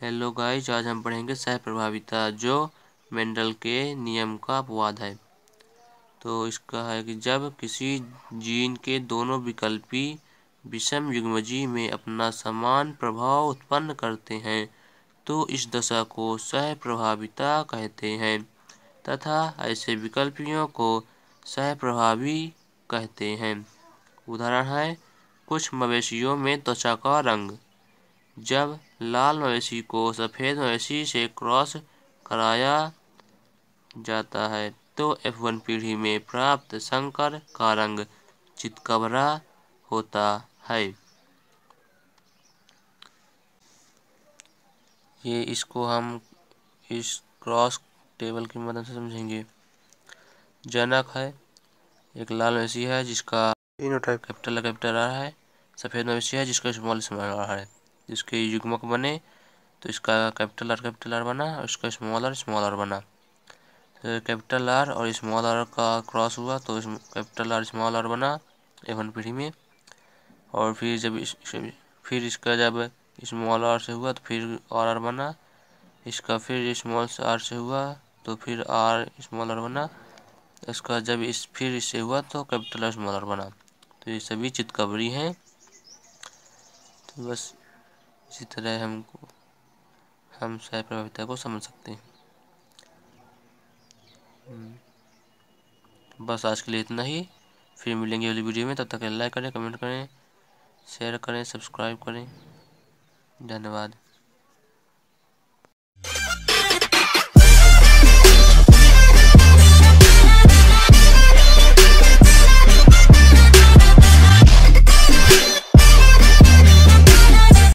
Hello guys आज हम पढ़ेंगे सह प्रभाविता जो मेंडल के नियम का अपवाद है तो इसका है कि जब किसी जीन के दोनों विकल्पी विषम युग्मजी में अपना समान प्रभाव उत्पन्न करते हैं तो इस दशा को सह प्रभाविता कहते हैं तथा ऐसे विकल्पियों को सह प्रभावी कहते हैं उदाहरण है कुछ मवेशियों में त्वचा का रंग जब लाल मवेशी को सफ़ेद मवेशी से क्रॉस कराया जाता है तो एफ वन पीढ़ी में प्राप्त संकर का रंग चितकबरा होता है ये इसको हम इस क्रॉस टेबल की मदद से समझेंगे जनक है एक लाल मवेशी है जिसका तीनों टाइप कैपिटल कैपिटल आ रहा है सफ़ेद मवेशी है जिसका स्मॉल स्मॉल आ रहा है जिसके युग्मक बने तो इसका कैपिटल आर कैपिटल आर बना और इसका स्मॉल आर स्मॉल आर बना तो कैपिटल आर और स्मॉल आर का क्रॉस हुआ तो कैपिटल आर स्मॉल आर बना एवन पीढ़ी में और फिर जब इस, फिर इसका जब स्मॉल आर से हुआ तो फिर आर आर बना इसका फिर स्मॉल आर से हुआ तो फिर आर स्मॉल आर बना इसका जब इस फिर इससे हुआ तो कैपिटल आर स्मॉल आर बना तो ये सभी चितकबरी हैं तो बस इसी तरह हमको हम सह प्रभाविता को समझ सकते हैं हम्म। बस आज के लिए इतना ही फिर मिलेंगे अगली वीडियो में तब तक लाइक करें कमेंट करें शेयर करें सब्सक्राइब करें धन्यवाद